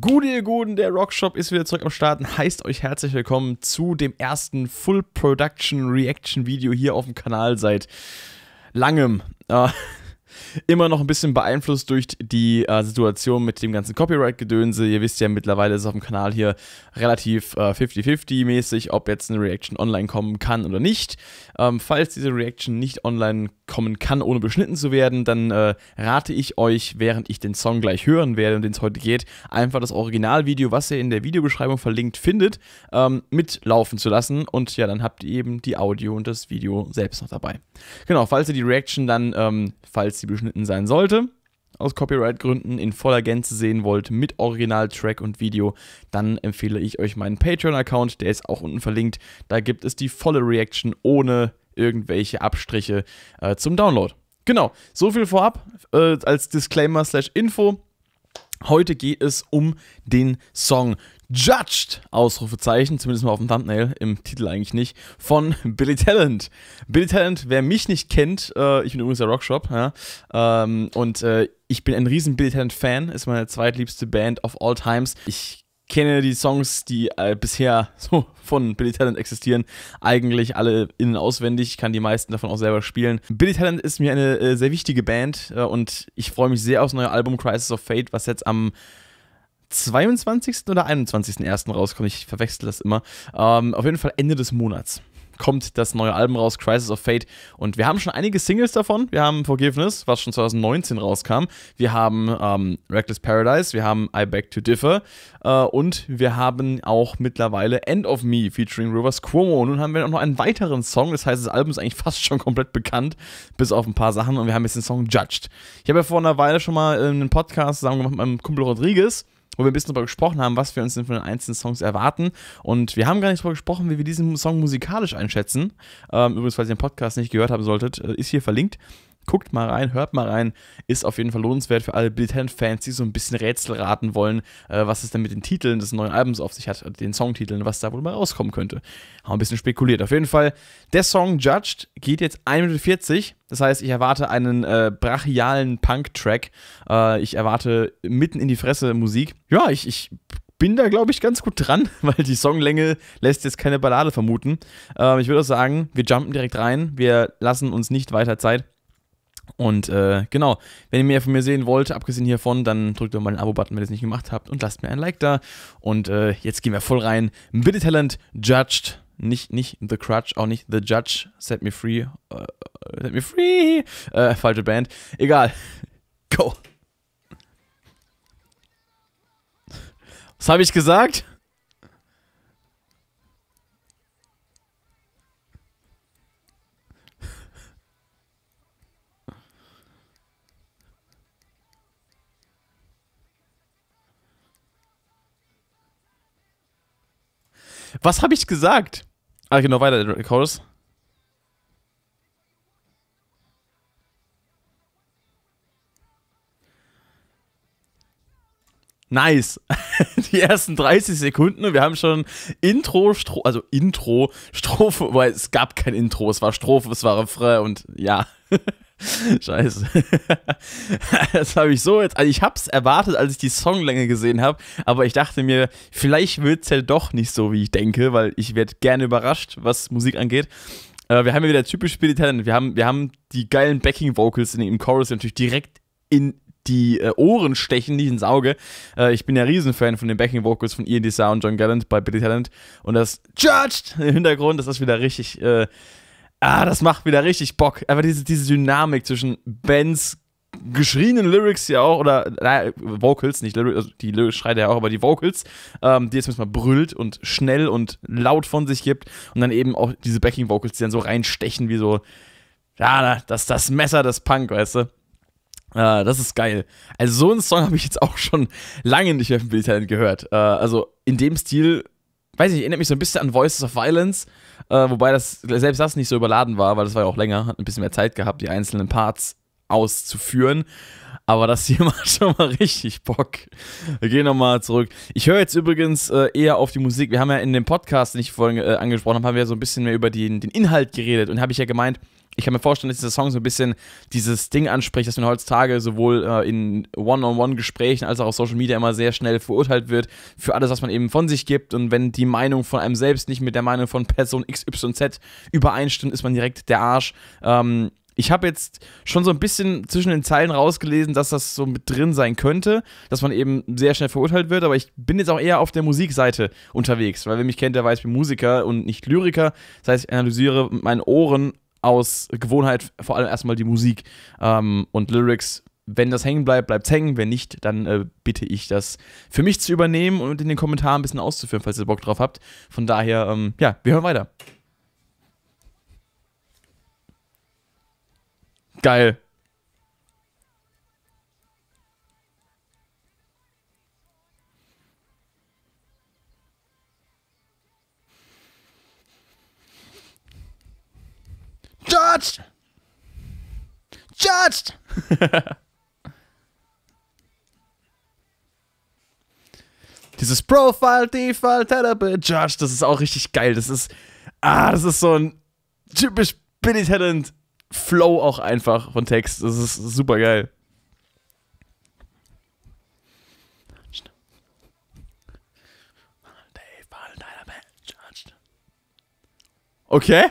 Gute Guten, der Rockshop ist wieder zurück am Starten. Heißt euch herzlich willkommen zu dem ersten Full Production Reaction Video hier auf dem Kanal seit langem. Ah, immer noch ein bisschen beeinflusst durch die äh, Situation mit dem ganzen Copyright-Gedönse. Ihr wisst ja, mittlerweile ist es auf dem Kanal hier relativ 50-50 äh, mäßig, ob jetzt eine Reaction online kommen kann oder nicht. Ähm, falls diese Reaction nicht online kommen kann, ohne beschnitten zu werden, dann äh, rate ich euch, während ich den Song gleich hören werde, um den es heute geht, einfach das Originalvideo, was ihr in der Videobeschreibung verlinkt findet, ähm, mitlaufen zu lassen. Und ja, dann habt ihr eben die Audio und das Video selbst noch dabei. Genau, falls ihr die Reaction dann, ähm, falls die die beschnitten sein sollte, aus Copyright-Gründen in voller Gänze sehen wollt mit Original-Track und Video, dann empfehle ich euch meinen Patreon-Account, der ist auch unten verlinkt. Da gibt es die volle Reaction ohne irgendwelche Abstriche äh, zum Download. Genau, so viel vorab äh, als Disclaimer/Info. Heute geht es um den Song Judged, Ausrufezeichen, zumindest mal auf dem Thumbnail, im Titel eigentlich nicht, von Billy Talent. Billy Talent, wer mich nicht kennt, äh, ich bin übrigens der Rockshop, ja, ähm, und äh, ich bin ein riesen Billy Talent-Fan, ist meine zweitliebste Band of all times. Ich kenne die Songs, die äh, bisher so von Billy Talent existieren, eigentlich alle innen auswendig. Ich kann die meisten davon auch selber spielen. Billy Talent ist mir eine äh, sehr wichtige Band äh, und ich freue mich sehr aufs neue Album Crisis of Fate, was jetzt am 22. oder 21.01. rauskommt. Ich verwechsel das immer. Ähm, auf jeden Fall Ende des Monats kommt das neue Album raus, Crisis of Fate. Und wir haben schon einige Singles davon. Wir haben Forgiveness, was schon 2019 rauskam. Wir haben ähm, Reckless Paradise, wir haben I Beg to Differ äh, und wir haben auch mittlerweile End of Me featuring Rivers Cuomo. Und nun haben wir auch noch einen weiteren Song. Das heißt, das Album ist eigentlich fast schon komplett bekannt, bis auf ein paar Sachen. Und wir haben jetzt den Song Judged. Ich habe ja vor einer Weile schon mal äh, einen Podcast zusammen gemacht mit meinem Kumpel Rodriguez wo wir ein bisschen darüber gesprochen haben, was wir uns denn von den einzelnen Songs erwarten. Und wir haben gar nicht darüber gesprochen, wie wir diesen Song musikalisch einschätzen. Ähm, übrigens, falls ihr den Podcast nicht gehört haben solltet, äh, ist hier verlinkt guckt mal rein, hört mal rein. Ist auf jeden Fall lohnenswert für alle Blizzard-Fans, die so ein bisschen Rätsel raten wollen, äh, was es denn mit den Titeln des neuen Albums auf sich hat, äh, den Songtiteln, was da wohl mal rauskommen könnte. Haben ein bisschen spekuliert. Auf jeden Fall, der Song Judged geht jetzt 1 Minute 40. Das heißt, ich erwarte einen äh, brachialen Punk-Track. Äh, ich erwarte mitten in die Fresse Musik. Ja, ich, ich bin da, glaube ich, ganz gut dran, weil die Songlänge lässt jetzt keine Ballade vermuten. Ähm, ich würde auch sagen, wir jumpen direkt rein. Wir lassen uns nicht weiter Zeit. Und äh, genau, wenn ihr mehr von mir sehen wollt, abgesehen hiervon, dann drückt doch mal den Abo-Button, wenn ihr es nicht gemacht habt und lasst mir ein Like da. Und äh, jetzt gehen wir voll rein. Bitte Talent judged. Nicht, nicht The Crutch, auch nicht The Judge. Set me free. Uh, set me free. Äh, falsche Band. Egal. Go. Was habe ich gesagt? Was habe ich gesagt? Ah, genau, weiter, Chorus. Nice. Die ersten 30 Sekunden, wir haben schon Intro, Stro also Intro, Strophe, weil es gab kein Intro, es war Strophe, es war Refrain und ja. Scheiße. Das habe ich so jetzt. Also, ich habe es erwartet, als ich die Songlänge gesehen habe, aber ich dachte mir, vielleicht wird es ja doch nicht so, wie ich denke, weil ich werde gerne überrascht, was Musik angeht. Äh, wir haben ja wieder typisch Spiritan. Wir haben, wir haben die geilen Backing-Vocals im Chorus natürlich direkt in die äh, Ohren stechen, nicht ins Auge. Äh, ich bin ja Riesenfan von den Backing Vocals von Ian e Dessau und John Gallant bei Billy Talent. Und das Judged im Hintergrund, das ist wieder richtig, äh, ah, das macht wieder richtig Bock. Einfach diese, diese Dynamik zwischen Bens geschrienen Lyrics ja auch, oder naja, Vocals, nicht Lyrics, also die Lyrics schreit er ja auch, aber die Vocals, ähm, die jetzt mal brüllt und schnell und laut von sich gibt. Und dann eben auch diese Backing-Vocals, die dann so reinstechen wie so, ja, das, das Messer des Punk, weißt du. Äh, das ist geil. Also so einen Song habe ich jetzt auch schon lange nicht mehr von Billy Talent gehört. Äh, also in dem Stil weiß nicht, erinnert mich so ein bisschen an Voices of Violence, äh, wobei das selbst das nicht so überladen war, weil das war ja auch länger, hat ein bisschen mehr Zeit gehabt, die einzelnen Parts auszuführen. Aber das hier macht schon mal richtig Bock. Wir gehen nochmal zurück. Ich höre jetzt übrigens äh, eher auf die Musik. Wir haben ja in dem Podcast, den ich vorhin äh, angesprochen habe, haben wir ja so ein bisschen mehr über den, den Inhalt geredet und habe ich ja gemeint, ich kann mir vorstellen, dass dieser Song so ein bisschen dieses Ding anspricht, dass man heutzutage sowohl äh, in One-on-One-Gesprächen als auch auf Social Media immer sehr schnell verurteilt wird für alles, was man eben von sich gibt. Und wenn die Meinung von einem selbst nicht mit der Meinung von Person X, Y und Z übereinstimmt, ist man direkt der Arsch. Ähm, ich habe jetzt schon so ein bisschen zwischen den Zeilen rausgelesen, dass das so mit drin sein könnte, dass man eben sehr schnell verurteilt wird, aber ich bin jetzt auch eher auf der Musikseite unterwegs, weil wer mich kennt, der weiß, ich bin Musiker und nicht Lyriker. Das heißt, ich analysiere mit meinen Ohren aus Gewohnheit vor allem erstmal die Musik ähm, und Lyrics. Wenn das hängen bleibt, bleibt es hängen. Wenn nicht, dann äh, bitte ich, das für mich zu übernehmen und in den Kommentaren ein bisschen auszuführen, falls ihr Bock drauf habt. Von daher, ähm, ja, wir hören weiter. Geil. judged. Judged. Dieses Profile, Default, Terrible, Judged, das ist auch richtig geil. Das ist, ah, das ist so ein typisch Billy Talent Flow auch einfach von Text. Das ist super geil. Okay.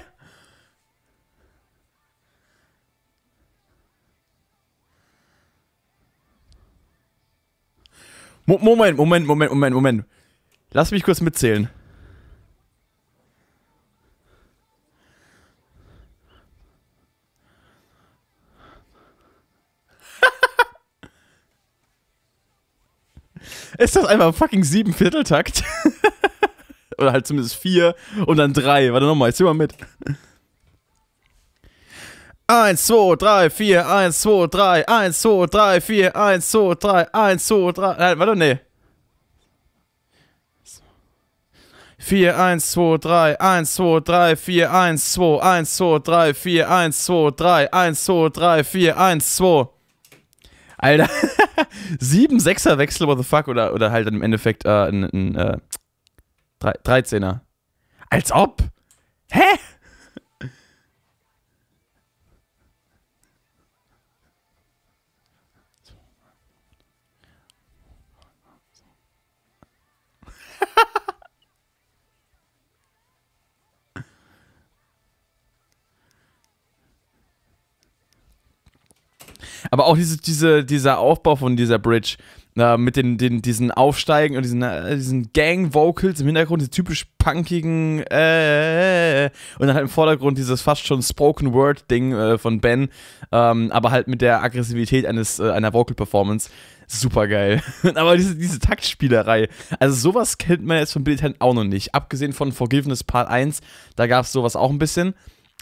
Moment, Moment, Moment, Moment, Moment. Lass mich kurz mitzählen. Ist das einfach ein fucking sieben Vierteltakt? Oder halt zumindest vier und dann drei. Warte nochmal, ich zähl mal mit. 1, 2, 3, 4, 1, 2, 3, 1, 2, 3, 4, 1, 2, 3, 1, 2, 3. Nein, warte, nee. 4, 1, 2, 3, 1, 2, 3, 4, 1, 2, 1, 2, 3, 4, 1, 2, 3, 1, 2, 3, 4, 1, 2. Alter, 7 6er Wechsel, what the fuck? Oder, oder halt im Endeffekt äh, ein, ein äh, 13er. Als ob? Hä? Aber auch diese, diese, dieser Aufbau von dieser Bridge äh, mit den, den, diesen Aufsteigen und diesen, äh, diesen Gang-Vocals im Hintergrund, diese typisch punkigen äh, äh, äh, äh und dann halt im Vordergrund dieses fast schon Spoken-Word-Ding von Ben, ähm, aber halt mit der Aggressivität eines, einer Vocal-Performance. Super geil. aber diese, diese Taktspielerei, also sowas kennt man jetzt von Billy Tan auch noch nicht. Abgesehen von Forgiveness Part 1, da gab es sowas auch ein bisschen.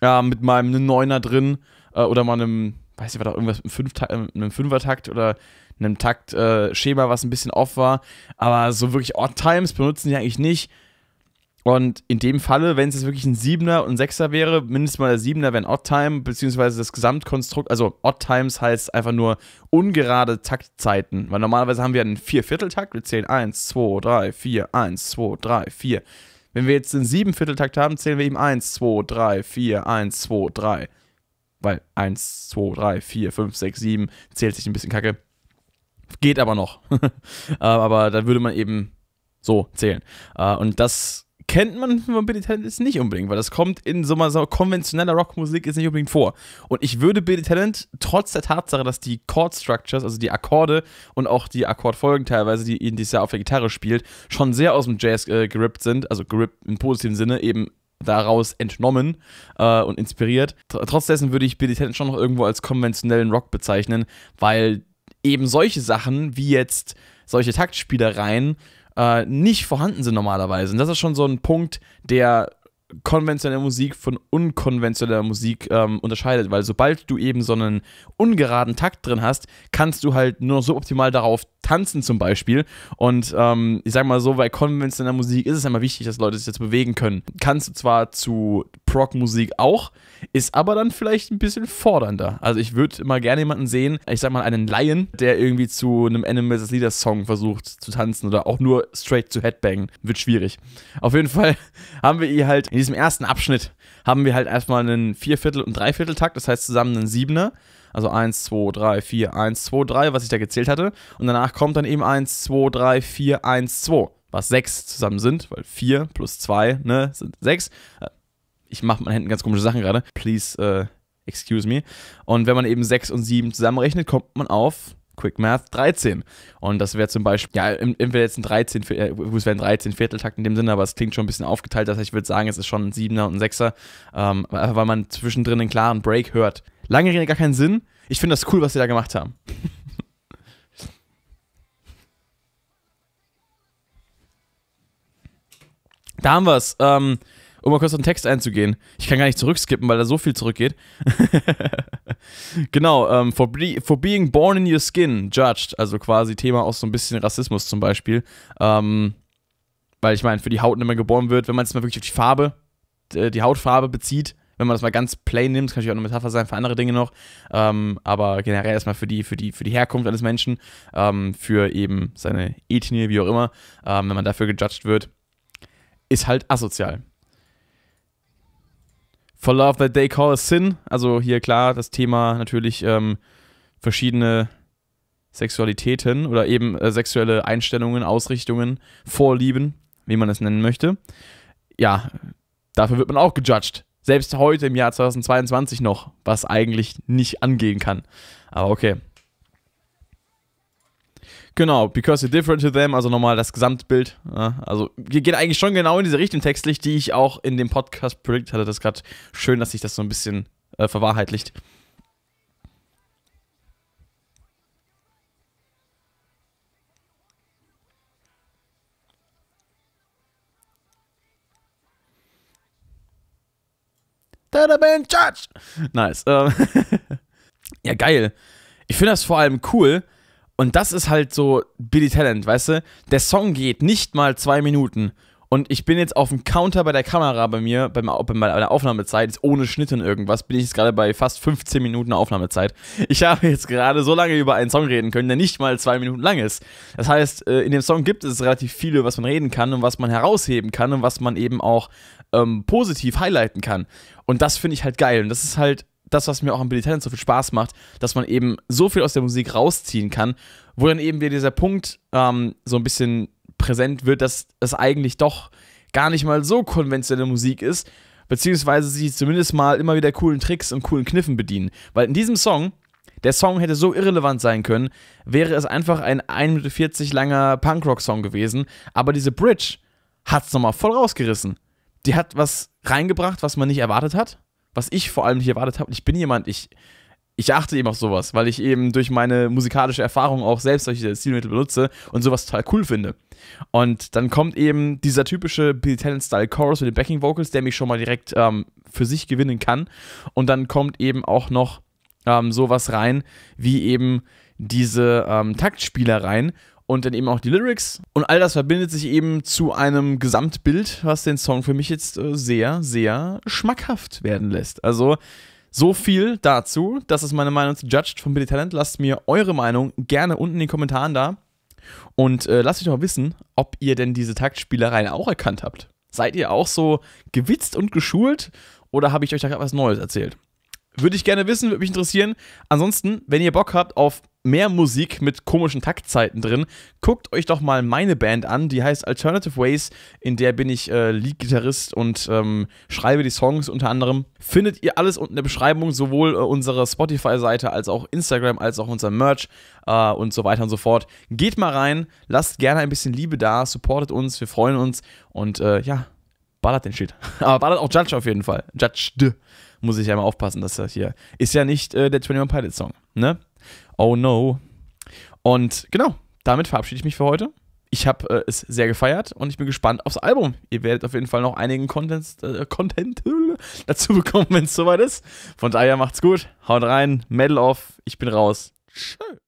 Ähm, mit meinem Neuner drin oder meinem weiß ich, war doch irgendwas mit einem, Fünft äh, einem Fünfertakt oder einem Taktschema, äh, was ein bisschen off war. Aber so wirklich Odd-Times benutzen die eigentlich nicht. Und in dem Falle, wenn es jetzt wirklich ein Siebener und ein Sechser wäre, mindestens mal der Siebener wäre ein Odd-Time, beziehungsweise das Gesamtkonstrukt, also Odd-Times heißt einfach nur ungerade Taktzeiten, weil normalerweise haben wir einen Viervierteltakt, wir zählen 1, 2, 3, 4, 1, 2, 3, 4. Wenn wir jetzt einen Siebenvierteltakt haben, zählen wir eben 1, 2, 3, 4, 1, 2, 3 weil 1, 2, 3, 4, 5, 6, 7 zählt sich ein bisschen kacke. Geht aber noch. Äh, aber da würde man eben so zählen. Äh, und das kennt man von Billy Talent jetzt nicht unbedingt, weil das kommt in so mal so konventioneller Rockmusik jetzt nicht unbedingt vor. Und ich würde Billy Talent trotz der Tatsache, dass die Chord Structures, also die Akkorde und auch die Akkordfolgen teilweise, die ihn dieses Jahr auf der Gitarre spielt, schon sehr aus dem Jazz äh, gerippt sind, also gerippt im positiven Sinne, eben daraus entnommen äh, und inspiriert. Trotz dessen würde ich Billy Talent schon noch irgendwo als konventionellen Rock bezeichnen, weil eben solche Sachen wie jetzt solche Taktspielereien äh, nicht vorhanden sind normalerweise. Und das ist schon so ein Punkt, der konventioneller Musik von unkonventioneller Musik ähm, unterscheidet, weil sobald du eben so einen ungeraden Takt drin hast, kannst du halt nur so optimal darauf tanzen zum Beispiel. Und ähm, ich sag mal so, bei konventioneller Musik ist es immer wichtig, dass Leute sich jetzt bewegen können. Kannst du zwar zu Prog-Musik auch, ist aber dann vielleicht ein bisschen fordernder. Also ich würde immer gerne jemanden sehen, ich sag mal einen Laien, der irgendwie zu einem Animals Leader Song versucht zu tanzen oder auch nur straight zu Headbang. Wird schwierig. Auf jeden Fall haben wir ihr halt in diesem ersten Abschnitt haben wir halt erstmal einen Vierviertel- und Dreivierteltakt, das heißt zusammen einen Siebener. Also 1, 2, 3, 4, 1, 2, 3, was ich da gezählt hatte. Und danach kommt dann eben 1, 2, 3, 4, 1, 2, was 6 zusammen sind, weil 4 plus 2 ne, sind 6. Äh, ich mache meinen Händen ganz komische Sachen gerade. Please, uh, excuse me. Und wenn man eben 6 und 7 zusammenrechnet, kommt man auf Quick Math 13. Und das wäre zum Beispiel, ja, entweder jetzt ein 13, äh, es wäre ein 13 Vierteltakt in dem Sinne, aber es klingt schon ein bisschen aufgeteilt. Das heißt, ich würde sagen, es ist schon ein 7er und ein 6er, ähm, weil man zwischendrin einen klaren Break hört. Lange Rede gar keinen Sinn. Ich finde das cool, was sie da gemacht haben. da haben wir es. Ähm, um mal kurz auf den Text einzugehen. Ich kann gar nicht zurückskippen, weil da so viel zurückgeht. genau, ähm, for, be for being born in your skin, judged. Also quasi Thema aus so ein bisschen Rassismus zum Beispiel. Ähm, weil ich meine, für die Haut nicht man geboren wird, wenn man es mal wirklich auf die Farbe, äh, die Hautfarbe bezieht, wenn man das mal ganz plain nimmt, das kann natürlich auch eine Metapher sein für andere Dinge noch, ähm, aber generell erstmal für die, für die, für die Herkunft eines Menschen, ähm, für eben seine Ethnie, wie auch immer, ähm, wenn man dafür gejudged wird, ist halt asozial. For Love That They Call a Sin. Also hier klar das Thema natürlich ähm, verschiedene Sexualitäten oder eben äh, sexuelle Einstellungen, Ausrichtungen, Vorlieben, wie man es nennen möchte. Ja, dafür wird man auch gejudged. Selbst heute im Jahr 2022 noch, was eigentlich nicht angehen kann. Aber okay, Genau, because you're different to them, also nochmal das Gesamtbild. Ne? also wir gehen eigentlich schon genau in diese Richtung textlich, die ich auch in dem Podcast predict hatte. Das ist gerade schön, dass sich das so ein bisschen äh, verwahrheitlicht. That I've Nice. Ähm. ja, geil. Ich finde das vor allem cool, und das ist halt so Billy Talent, weißt du? Der Song geht nicht mal zwei Minuten. Und ich bin jetzt auf dem Counter bei der Kamera bei mir, bei meiner Aufnahmezeit, ohne Schnitt und irgendwas, bin ich jetzt gerade bei fast 15 Minuten Aufnahmezeit. Ich habe jetzt gerade so lange über einen Song reden können, der nicht mal zwei Minuten lang ist. Das heißt, äh, in dem Song gibt es relativ viel, über was man reden kann und was man herausheben kann und was man eben auch ähm, positiv highlighten kann. Und das finde ich halt geil. Und das ist halt das, was mir auch am Billy Talent so viel Spaß macht, dass man eben so viel aus der Musik rausziehen kann, wo dann eben wieder dieser Punkt ähm, so ein bisschen präsent wird, dass es eigentlich doch gar nicht mal so konventionelle Musik ist, beziehungsweise sie zumindest mal immer wieder coolen Tricks und coolen Kniffen bedienen. Weil in diesem Song, der Song hätte so irrelevant sein können, wäre es einfach ein 1 Minute 40 langer Punkrock-Song gewesen, aber diese Bridge hat es nochmal voll rausgerissen. Die hat was reingebracht, was man nicht erwartet hat was ich vor allem nicht erwartet habe. Ich bin jemand, ich, ich achte eben auf sowas, weil ich eben durch meine musikalische Erfahrung auch selbst solche Stilmittel benutze und sowas total cool finde. Und dann kommt eben dieser typische Billy Talent-Style-Chorus mit den Backing-Vocals, der mich schon mal direkt ähm, für sich gewinnen kann. Und dann kommt eben auch noch ähm, sowas rein, wie eben diese ähm, Taktspielereien, und dann eben auch die Lyrics. Und all das verbindet sich eben zu einem Gesamtbild, was den Song für mich jetzt äh, sehr, sehr schmackhaft werden lässt. Also so viel dazu. Das ist meine Meinung zu Judged von Billy Talent. Lasst mir eure Meinung gerne unten in den Kommentaren da. Und äh, lasst mich doch wissen, ob ihr denn diese Taktspielereien auch erkannt habt. Seid ihr auch so gewitzt und geschult oder habe ich euch da gerade was Neues erzählt? Würde ich gerne wissen, würde mich interessieren. Ansonsten, wenn ihr Bock habt auf mehr Musik mit komischen Taktzeiten drin, guckt euch doch mal meine Band an, die heißt Alternative Ways, in der bin ich äh, Lead-Gitarrist und ähm, schreibe die Songs unter anderem. Findet ihr alles unten in der Beschreibung, sowohl äh, unsere Spotify-Seite als auch Instagram, als auch unser Merch äh, und so weiter und so fort. Geht mal rein, lasst gerne ein bisschen Liebe da, supportet uns, wir freuen uns und äh, ja, ballert den Shit. Aber ballert auch Judge auf jeden Fall. Judge muss ich ja mal aufpassen, dass das hier ist ja nicht äh, der 21 Pilot Song, ne? Oh no. Und genau, damit verabschiede ich mich für heute. Ich habe äh, es sehr gefeiert und ich bin gespannt aufs Album. Ihr werdet auf jeden Fall noch einigen Contents, äh, Content dazu bekommen, wenn es soweit ist. Von daher macht's gut, haut rein, Medal off, ich bin raus. Tschö.